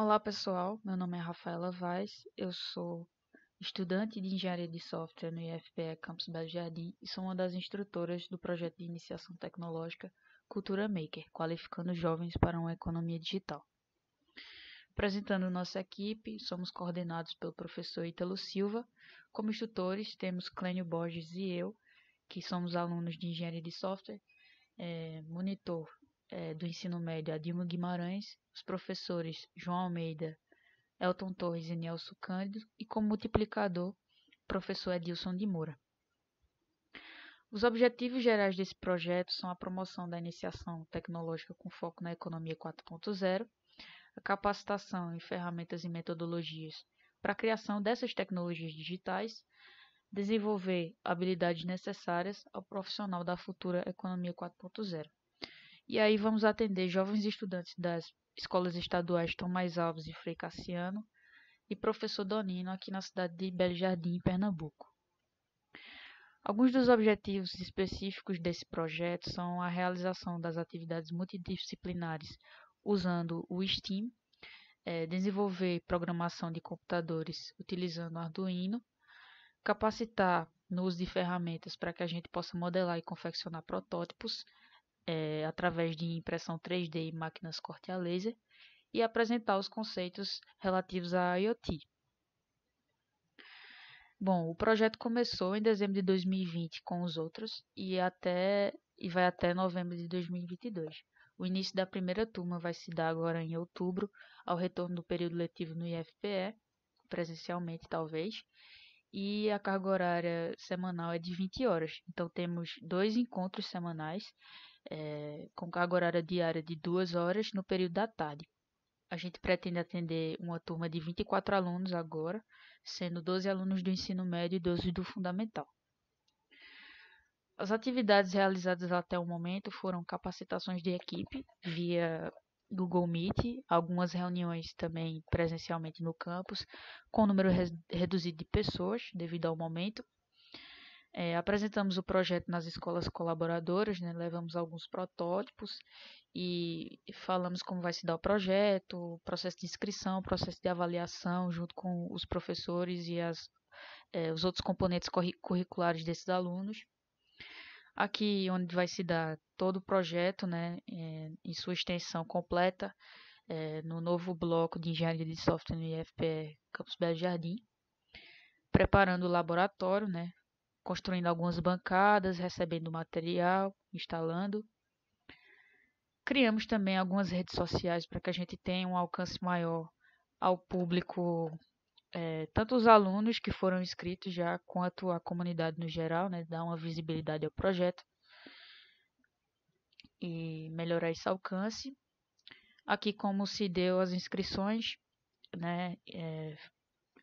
Olá pessoal, meu nome é Rafaela Vaz, eu sou estudante de Engenharia de Software no IFPE Campus Belo Jardim e sou uma das instrutoras do projeto de iniciação tecnológica Cultura Maker, qualificando jovens para uma economia digital. Apresentando nossa equipe, somos coordenados pelo professor Ítalo Silva. Como instrutores, temos Clênio Borges e eu, que somos alunos de Engenharia de Software, é, monitor é, do ensino médio Adilma Guimarães, os professores João Almeida, Elton Torres e Nelson Cândido, e como multiplicador, professor Edilson de Moura. Os objetivos gerais desse projeto são a promoção da iniciação tecnológica com foco na economia 4.0, a capacitação em ferramentas e metodologias para a criação dessas tecnologias digitais, desenvolver habilidades necessárias ao profissional da futura economia 4.0. E aí vamos atender jovens estudantes das escolas estaduais Tomás Alves e Frei Cassiano e professor Donino aqui na cidade de Belo Jardim, em Pernambuco. Alguns dos objetivos específicos desse projeto são a realização das atividades multidisciplinares usando o STEAM, é, desenvolver programação de computadores utilizando o Arduino, capacitar no uso de ferramentas para que a gente possa modelar e confeccionar protótipos, é, através de impressão 3D e máquinas corte a laser e apresentar os conceitos relativos à IoT. Bom, o projeto começou em dezembro de 2020 com os outros e até e vai até novembro de 2022. O início da primeira turma vai se dar agora em outubro, ao retorno do período letivo no IFPE, presencialmente talvez, e a carga horária semanal é de 20 horas. Então temos dois encontros semanais é, com carga horária diária de duas horas no período da tarde. A gente pretende atender uma turma de 24 alunos agora, sendo 12 alunos do ensino médio e 12 do fundamental. As atividades realizadas até o momento foram capacitações de equipe via Google Meet, algumas reuniões também presencialmente no campus, com número reduzido de pessoas devido ao momento, é, apresentamos o projeto nas escolas colaboradoras, né, levamos alguns protótipos e falamos como vai se dar o projeto, o processo de inscrição, o processo de avaliação, junto com os professores e as, é, os outros componentes curriculares desses alunos. Aqui onde vai se dar todo o projeto, né, é, em sua extensão completa, é, no novo bloco de Engenharia de Software no IFPE Campus Belo Jardim preparando o laboratório, né, construindo algumas bancadas, recebendo material, instalando. Criamos também algumas redes sociais para que a gente tenha um alcance maior ao público, é, tanto os alunos que foram inscritos já, quanto a comunidade no geral, né, dar uma visibilidade ao projeto e melhorar esse alcance. Aqui como se deu as inscrições, né, é,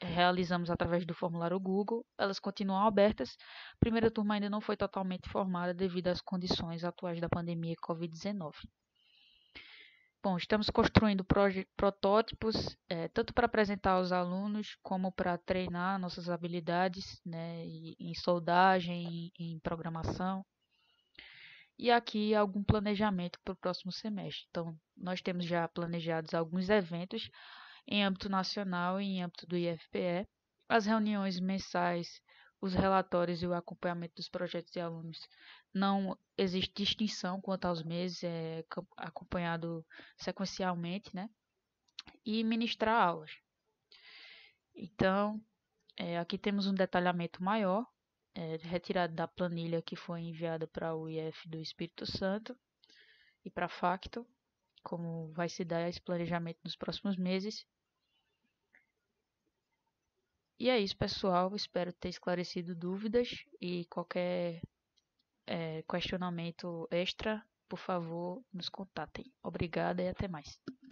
realizamos através do formulário Google, elas continuam abertas. A primeira turma ainda não foi totalmente formada devido às condições atuais da pandemia Covid-19. Bom, estamos construindo protótipos, é, tanto para apresentar aos alunos, como para treinar nossas habilidades né, em soldagem, em programação. E aqui algum planejamento para o próximo semestre. Então, nós temos já planejados alguns eventos em âmbito nacional e em âmbito do IFPE, as reuniões mensais, os relatórios e o acompanhamento dos projetos de alunos. Não existe distinção quanto aos meses, é acompanhado sequencialmente, né? E ministrar aulas. Então, é, aqui temos um detalhamento maior, é, retirado da planilha que foi enviada para o IF do Espírito Santo e para a Facto como vai se dar esse planejamento nos próximos meses. E é isso, pessoal. Espero ter esclarecido dúvidas e qualquer é, questionamento extra, por favor, nos contatem. Obrigada e até mais.